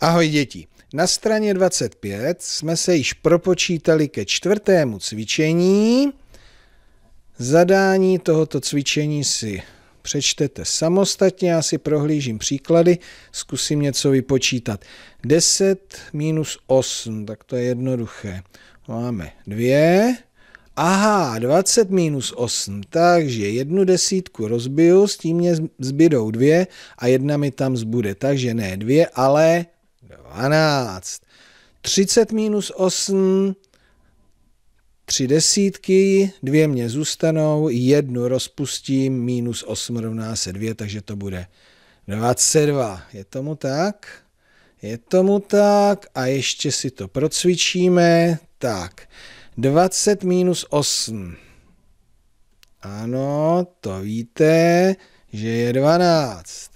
Ahoj děti. Na straně 25 jsme se již propočítali ke čtvrtému cvičení. Zadání tohoto cvičení si přečtete samostatně, já si prohlížím příklady, zkusím něco vypočítat. 10 minus 8, tak to je jednoduché. Máme 2, aha, 20 minus 8, takže jednu desítku rozbiju, s tím mě zbydou dvě a jedna mi tam zbude, takže ne dvě, ale 12. 30 minus 8, 3 desítky, dvě mě zůstanou, jednu rozpustím, minus 8 rovná se 2, takže to bude 22. Je tomu tak? Je tomu tak a ještě si to procvičíme. Tak, 20 minus 8. Ano, to víte, že je 12.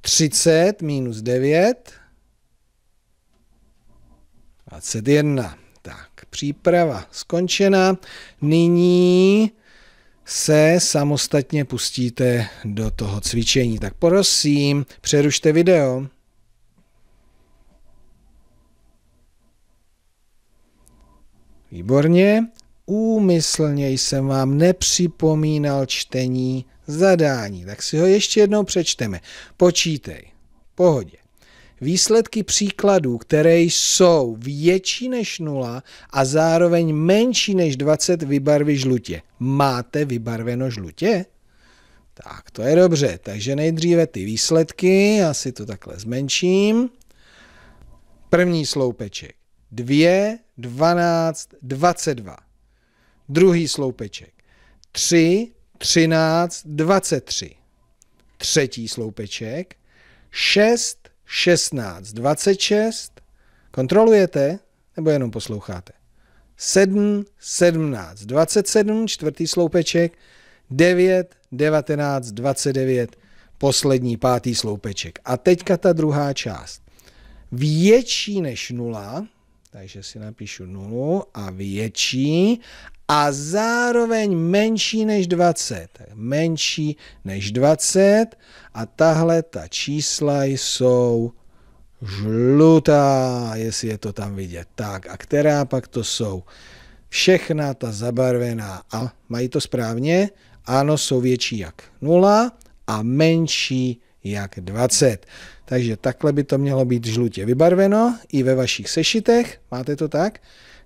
30 minus 9, 21. Tak, příprava skončena. Nyní se samostatně pustíte do toho cvičení. Tak prosím, přerušte video. Výborně. Úmyslně jsem vám nepřipomínal čtení zadání. Tak si ho ještě jednou přečteme. Počítej. Pohodě. Výsledky příkladů, které jsou větší než 0 a zároveň menší než 20, vybarví žlutě. Máte vybarveno žlutě? Tak, to je dobře. Takže nejdříve ty výsledky, já si to takhle zmenším. První sloupeček. 2, 12, 22. Druhý sloupeček. 3, 13, 23. Třetí sloupeček, 6, 16, 26. Kontrolujete nebo jenom posloucháte? 7, 17, 27, čtvrtý sloupeček, 9, 19, 29, poslední pátý sloupeček. A teďka ta druhá část. Větší než 0. Takže si napíšu 0 a větší a zároveň menší než 20. Tak menší než 20 a tahle ta čísla jsou žlutá, jestli je to tam vidět. Tak a která pak to jsou? Všechna ta zabarvená a mají to správně? Ano, jsou větší jak 0 a menší jak 20. Takže takhle by to mělo být žlutě vybarveno i ve vašich sešitech. Máte to tak?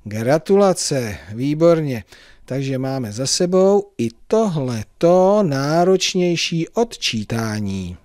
Gratulace, výborně. Takže máme za sebou i tohleto náročnější odčítání.